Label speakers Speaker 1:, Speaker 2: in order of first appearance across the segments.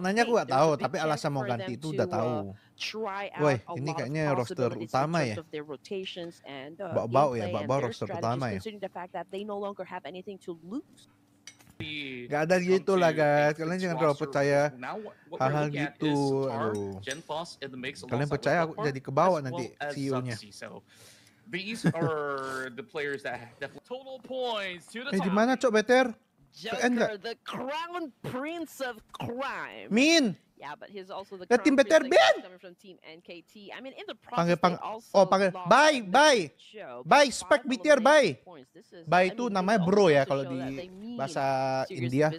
Speaker 1: Nanya aku gak tahu, tapi alasan mau ganti itu udah uh, tahu.
Speaker 2: Woi, ini kayaknya roster
Speaker 1: ya? Uh, ya, utama ya.
Speaker 2: Bawa-bawa ya, bawa bau roster utama ya.
Speaker 1: Gak ada gitu lah guys, kalian jangan terlalu percaya hal-hal gitu.
Speaker 3: Kalian percaya aku jadi kebawa nanti CEO-nya. These are
Speaker 1: Eh, di mana Cok Beter? Joker, the crown prince of crime. Mean. Yeah, but he's also the, crown team better Ben. Coming
Speaker 2: from team NKT. I mean, in the process, pang, pang, oh, also oh, pang, bye, bye, show, bye, spec Meteor, bye. Bye itu namanya
Speaker 1: bro ya kalau di bahasa India.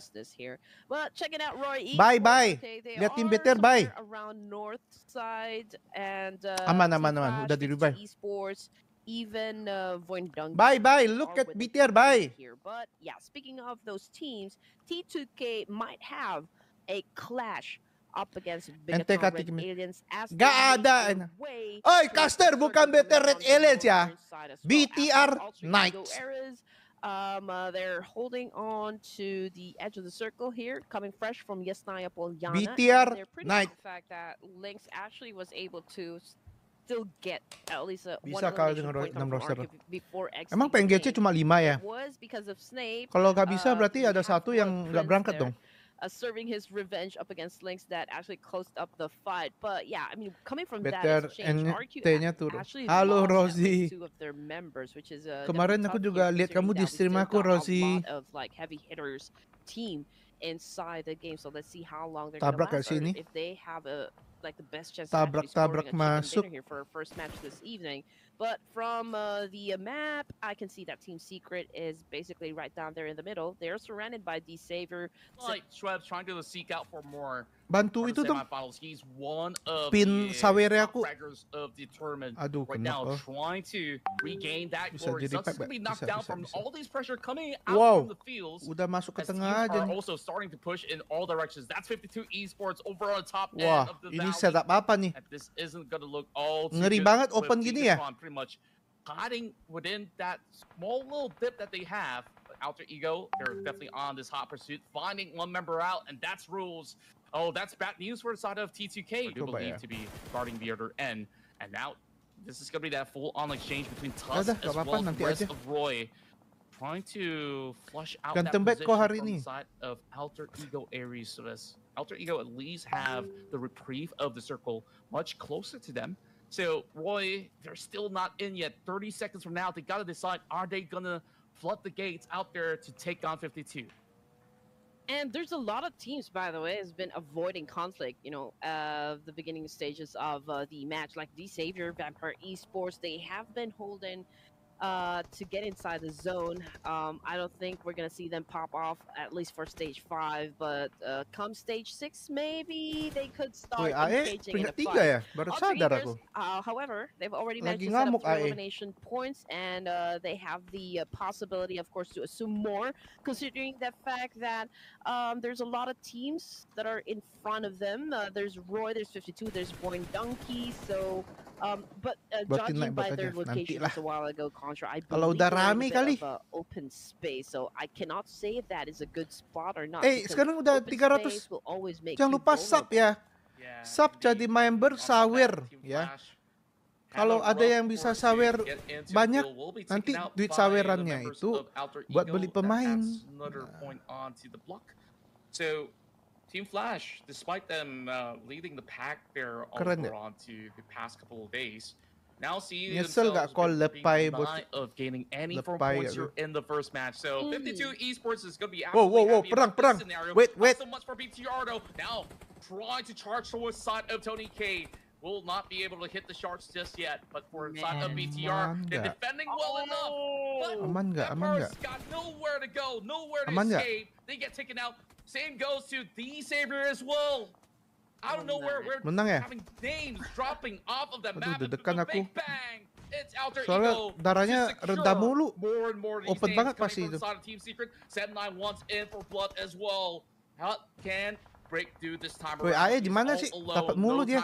Speaker 2: But check it out,
Speaker 1: Roy. E. Bye, bye. Okay, Lihat team better, bye. side and, uh, aman, aman, aman. Udah di Dubai.
Speaker 2: Esports. even uh, Voin Bye bye. Look at BTR. Bye. Here. But yeah, speaking of those teams, T2K might have a clash up against Bigatron Red Aliens as Gaada.
Speaker 1: Oy, caster, bukan BTR Red Aliens ya. BTR Knights.
Speaker 2: Um, uh, they're holding on to the edge of the circle here, coming fresh from Yesnaya Poliana. BTR Knight. The fact that Lynx actually was able to still get at least a Bisa kalau dengan enam roster. Emang PNGC cuma lima ya? Kalau nggak
Speaker 1: bisa berarti um, ada satu yang nggak berangkat dong.
Speaker 2: Uh, serving his revenge up against Lynx that actually closed up the fight. But yeah, I mean, coming from Better that exchange, RQ turun. Halo rosi uh, Kemarin aku juga lihat kamu di stream aku rosi like, heavy hitters team. inside the game. So let's see how long they're tabrak gonna last. Or if they have a like the best chance tabrak, to tabrak masuk. here for our first match this evening. But from uh, the map, I can see that Team Secret is basically
Speaker 3: right down there in the middle. They're surrounded by the Savior. Like Schweb's trying to seek out for more.
Speaker 1: bantu itu dong
Speaker 3: pin Saweria uh, aku aduh kenapa bisa jadi pep bisa, bisa, bisa. wow
Speaker 1: udah masuk ke tengah aja
Speaker 3: wah ini setup apa nih ngeri banget open gini ya hiding within that small little dip that they have. Alter Ego, they're definitely on this hot pursuit, finding one member out, and that's rules. Oh, that's bad news for side of T2K, who believe to be guarding the order N. And now, this is going to be that full-on exchange between Tusk as well as the rest of Roy. Trying to flush out Ganteng that position hari from side of Alter Ego Aries. So this Alter Ego at least have the reprieve of the circle much closer to them. So Roy, they're still not in yet. 30 seconds from now, they got to decide, are they going to flood the gates out there to take on 52?
Speaker 2: And there's a lot of teams, by the way, has been avoiding conflict, you know, uh, the beginning stages of uh, the match, like the Savior, Vampire Esports. They have been holding uh, to get inside the zone. Um, I don't think we're going to see them pop off, at least for stage 5, but uh, come stage 6, maybe they could start Uy, engaging in a fight. Eh. Baru sadar aku. Uh, however, they've already managed Lagi to set up three elimination points, and uh, they have the uh, possibility, of course, to assume more, considering the fact that um, there's a lot of teams that are in front of them. Uh, there's Roy, there's 52, there's Boing Donkey, so... Um, but uh, judging like, by their location a while ago, Contra, I Kalau udah rame kali. Of, uh, open space, so I cannot say if that is a good spot or not. Eh, sekarang udah 300. Jangan lupa sub
Speaker 1: ya. Yeah, sub jadi member sawer ya. Kalau ada yang bisa sawer banyak, nanti duit sawerannya itu buat beli pemain.
Speaker 3: Nah. Team Flash, despite them uh, leading the pack there on to the past couple of days, now see themselves got called lepay of gaining any lepay, four points here in the first match. So mm. 52 Esports is going to be whoa, whoa, whoa, perang, perang. scenario. Wait, wait. Not so much for BTR. Ardo. Now trying to charge towards side of Tony K will not be able to hit the sharks just yet. But for Man. side of BTR, they're defending well oh. enough. But aman ga, aman ga. got nowhere to go, nowhere to aman escape. Ga. They get taken out Same goes to the Savior as well. I don't know where we're Menang ya? having names dropping off of the Aduh, dekan aku. Soalnya darahnya rendah mulu. Open banget pasti itu. Team Secret. 79 wants gimana sih? Dapat mulu dia.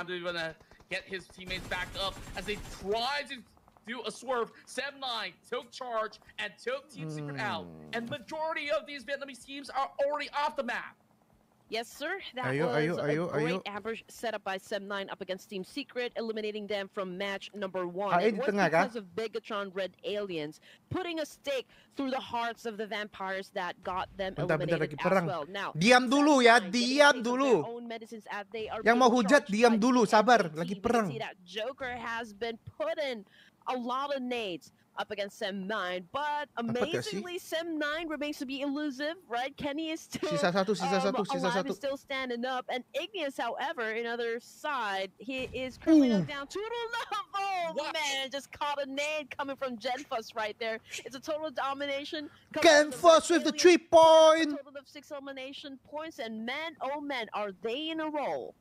Speaker 3: do a swerve. 7-9, tilt charge, and tilt Team Secret mm. out. Hmm. And majority of these Vietnamese teams are already off the map. Yes, sir. That you, was are you,
Speaker 1: are you, a great
Speaker 2: ambush set up by Sem9 up against Team Secret, eliminating them from match number one. Ah, it was because of Bigatron Red Aliens putting a stake through the hearts of the vampires that got them bentar, eliminated bentar, as well. Now, diam dulu ya, diam dulu. Yang mau hujat, diam
Speaker 1: dulu, sabar, lagi perang.
Speaker 2: Joker has been put in a lot of nades up against Sim 9, but amazingly, Sim 9 remains to be elusive, right? Kenny is still, um, alive, is still standing up, and Igneous, however, in other side, he is currently down 2 to Oh, what? man, just caught a nade coming from Genfuss right there. It's a total domination. Genfuss with the three
Speaker 3: point!
Speaker 2: total of six elimination points, and man, oh man, are they in a row.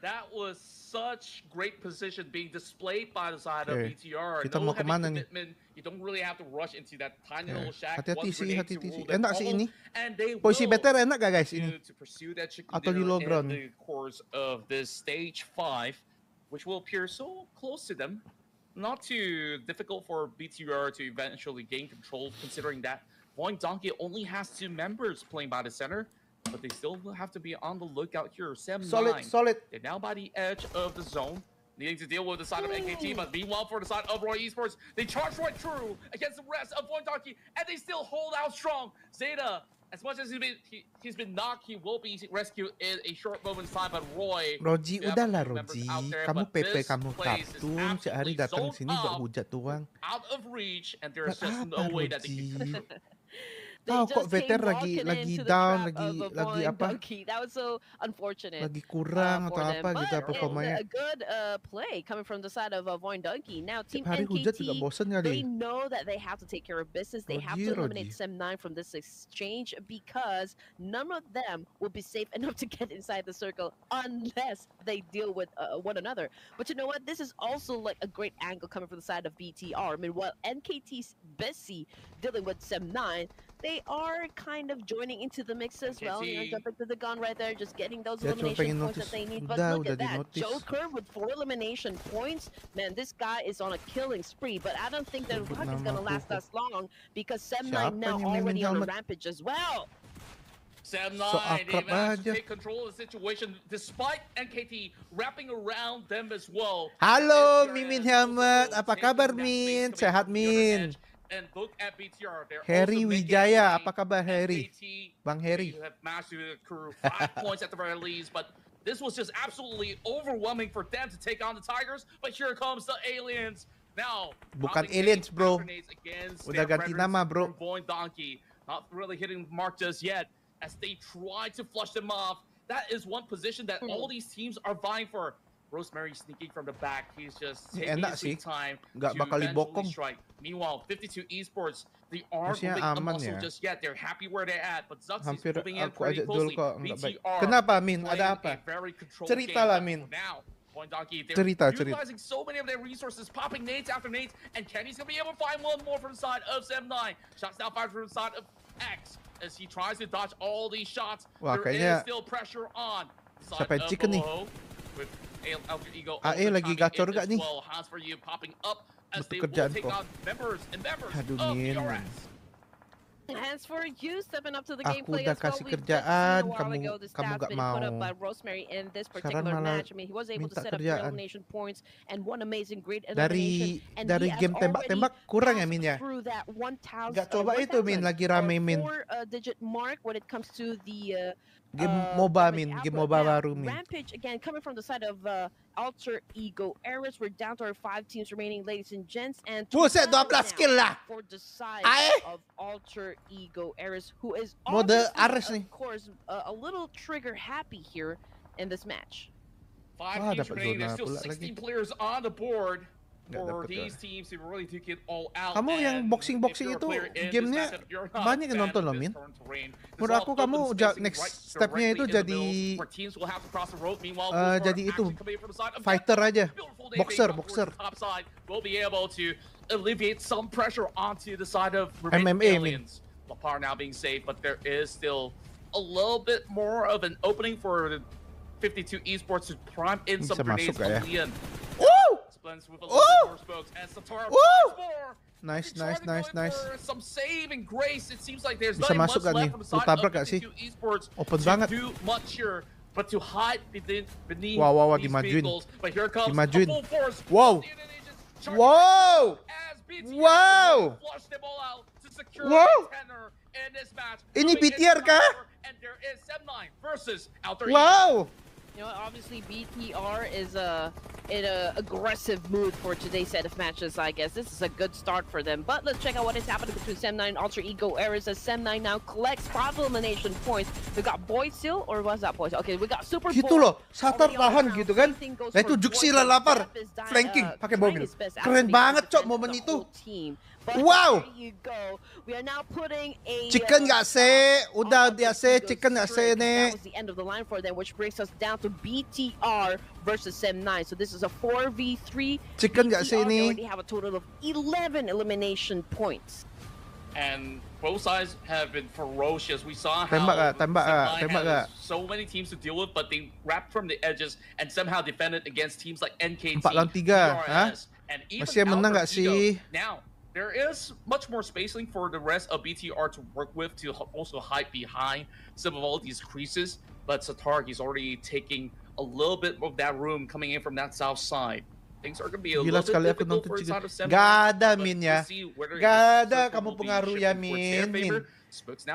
Speaker 3: That was such great position being displayed by the side okay. of BTR. Kita no mo kemana nih? You don't really have to rush into that tiny little shack. Hati-hati sih, hati-hati sih. Enak sih ini. Posisi better enak gak guys ini? Atau di low ground? The course of this stage 5, which will appear so close to them. Not too difficult for BTR to eventually gain control, considering that Boing Donkey only has two members playing by the center but they still have to be on the lookout here. Sem solid, nine. solid. They're now by the edge of the zone. Needing to deal with the side of NKT, but meanwhile for the side of Roy Esports, they charge right through against the rest of Point Donkey, and they still hold out strong. Zeta, as much as he's been he, has been knocked, he will be rescued in a short moment's time. But Roy, Roji, udahlah
Speaker 1: Roji, there, kamu PP kamu kaptun sehari datang sini buat hujat tuang.
Speaker 3: Out of reach, and there's just no way that they can.
Speaker 1: ah, came veter lagi lagi down lagi lagi apa
Speaker 2: donkey. that was so unfortunate lagi uh, kurang uh, atau them. apa But, a good uh, play coming from the side of a Voin Donkey now team hari NKT
Speaker 1: they know
Speaker 2: that they have to take care of business they Rogi, oh, have to eliminate Sem9 from this exchange because none of them will be safe enough to get inside the circle unless they deal with uh, one another but you know what this is also like a great angle coming from the side of BTR I mean while NKT's busy dealing with Sem9 they are kind of joining into the mix as well. You know, jumping to the gun right there, just getting those That's elimination points that they need. But that look at that, Joker with four elimination points. Man, this guy is on a killing spree. But I don't think that Rock is gonna last us long because Sem Nine now already on a
Speaker 3: rampage as well. Sam 9 so, they managed to take control of the situation despite NKT wrapping around them as well.
Speaker 1: Hello, Mimin Helmet, apa kabar Min? Sehat Min?
Speaker 3: and look at BTR. They're Harry
Speaker 1: Wijaya, apa kabar Harry? BT, Bang Harry. You
Speaker 3: have mastered the crew five points at the very least, but this was just absolutely overwhelming for them to take on the Tigers. But here comes the aliens. Now, bukan aliens, bro. Udah ganti nama, bro. Boing Donkey not really hitting the mark just yet as they try to flush them off. That is one position that hmm. all these teams are vying for. Rosemary sneaking from the back. He's just taking his si. time Nggak to eventually strike. Meanwhile, 52 Esports, they aren't moving up muscle eh. just yet. They're happy where they're at, but Zuxy's Hampir moving in uh, pretty uh, closely. Kok, BTR Kenapa,
Speaker 1: Min? Ada apa?
Speaker 3: Cerita lah, Min. Now, Donkey, they're cerita, utilizing cerita. so many of their resources, popping nades after nades, and Kenny's gonna be able to find one more from the side of Sem9. Shots now fired from the side of X as he tries to dodge all these shots. Wah, there is still pressure on. Side of chicken eh. with AE ah, eh, lagi gacor gak nih? Betul kerjaan kok. Aduh, Min. Aku
Speaker 2: udah kasih kerjaan, kamu kamu gak mau. Sekarang malah minta kerjaan. Dari
Speaker 1: dari game tembak-tembak kurang ya Min ya. Gak coba itu Min lagi rame Min. Uh, Gimoba, uh, min. Gimoba now,
Speaker 2: Rampage, again, coming from the side of uh, Alter Ego Eris. We're down to our five teams remaining, ladies and gents. And Puse dobla skilla. For the side Aye. of Alter Ego Eris, who is obviously, of course, uh, a little trigger happy here in this
Speaker 3: match. Five teams remaining. There's still 16 players on the board. Ya. Kamu yang boxing-boxing itu gamenya banyak yang nonton loh, Min. Menurut aku
Speaker 1: kamu next stepnya itu jadi
Speaker 3: uh, jadi itu fighter aja, boxer, boxer. MMA, Min. Lepar now being saved, but there is still a little bit more of an opening for 52 Esports to prime in some grenades. Ya? Splends with a lot of spokes, and Satara Ooh!
Speaker 1: Nice, nice, nice, nice.
Speaker 3: Some saving grace. It seems like there's Bisa masuk gak nih? side of gak sih? Open banget. Do much here, but to hide within beneath wow, wow, wow, dimajuin. dimajuin. Wow. Wow. Wow. Wow.
Speaker 1: Ini BTR kah?
Speaker 3: Wow.
Speaker 2: You know, obviously BTR is uh, in an aggressive mood for today's set of matches, I guess. This is a good start for them. But let's check out what is happening between Sem9 and Alter Ego Ares as Sem9 now collects five elimination points. We got Seal or was that Seal? Okay, we got Super Gitu loh,
Speaker 1: Shatter tahan gitu kan. Nah itu lah lapar, flanking uh, pakai mobil. Keren banget cok momen itu. Wow! Chicken nga se, udah dia se, chicken gase se ne. That was
Speaker 2: the end of the line for them, which brings us down to BTR versus Sem9. So this is a 4v3. Chicken gase se ni. They have a total of 11 elimination points.
Speaker 3: And both sides have been ferocious. We saw how tembak, ah, tembak, ah, tembak, ah. so many teams to deal with, but they wrapped from the edges and somehow defended against teams like NKT, 4 lang 3, ha? and even Masih menang gak sih? Now, there is much more spacing for the rest of BTR to work with to also hide behind some of all these creases. But Satar, he's already taking a little bit of that room coming in from that south side. Things are going to be a Gilas little bit difficult for inside of seven. Gada, ya, Gada,
Speaker 1: kamu pengaruh ya, Min. min.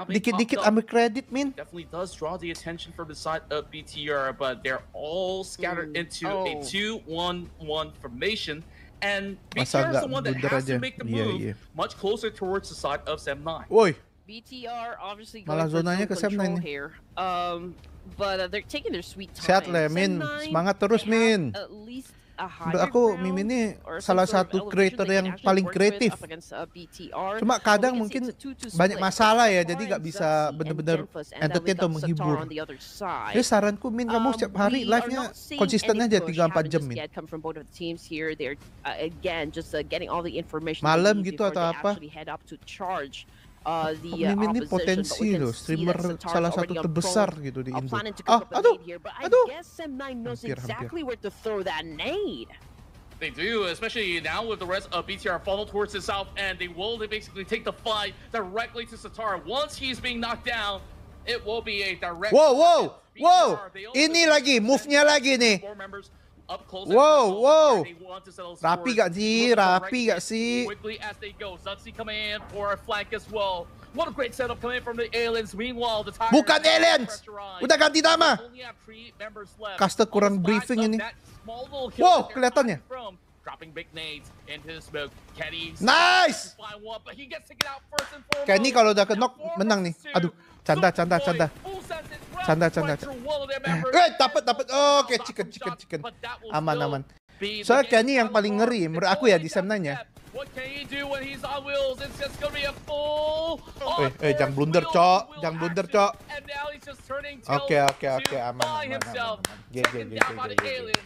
Speaker 1: dikit, dikit up. credit, Min.
Speaker 3: Definitely does draw the attention from the side of BTR, but they're all scattered Ooh. Hmm. into oh. a 2-1-1 formation. And Big Bear is that has aja. to make the iya, move yeah, yeah. much closer towards the side of 9. Woi.
Speaker 2: BTR obviously Malah zonanya ke Sem 9 here. Um, but uh, they're taking their sweet time. Sehat lah, Min. Semangat terus, Min. At
Speaker 1: least Menurut aku Mimi ini salah satu creator yang paling kreatif. Uh, Cuma kadang mungkin banyak masalah ya, jadi nggak bisa benar-benar entertain atau menghibur. Jadi saranku Min kamu um, setiap hari live-nya konsisten aja 3 empat jam Min. Uh,
Speaker 2: uh, Malam gitu atau apa? Uh, the, uh, ini potensi loh streamer salah satu terbesar
Speaker 1: gitu di uh, Indo. Ah,
Speaker 2: aduh, aduh. Hampir, exactly hampir.
Speaker 3: They do, especially now with the rest of BTR funnel towards the south, and they will they basically take the fight directly to Satara. Once he's being knocked down, it will be a direct. Whoa, whoa,
Speaker 1: whoa! Ini lagi move-nya lagi nih. Wow, wow. Rapi gak sih? Rapi gak sih? Bukan aliens. Udah ganti nama. Caster kurang briefing ini. Wow, kelihatannya dropping big nades
Speaker 3: into the smoke. Kenny. Nice.
Speaker 1: Kenny kalau udah kenok menang nih. Aduh, canda canda canda. Canda canda.
Speaker 3: Eh, dapat dapat.
Speaker 1: Oke, chicken chicken chicken. Aman aman. Soalnya Kenny yang paling ngeri menurut aku ya di semnanya. Eh, eh, jangan blunder, cok. Jangan blunder, cok. Oke, oke, oke, aman, aman,
Speaker 3: aman. aman. G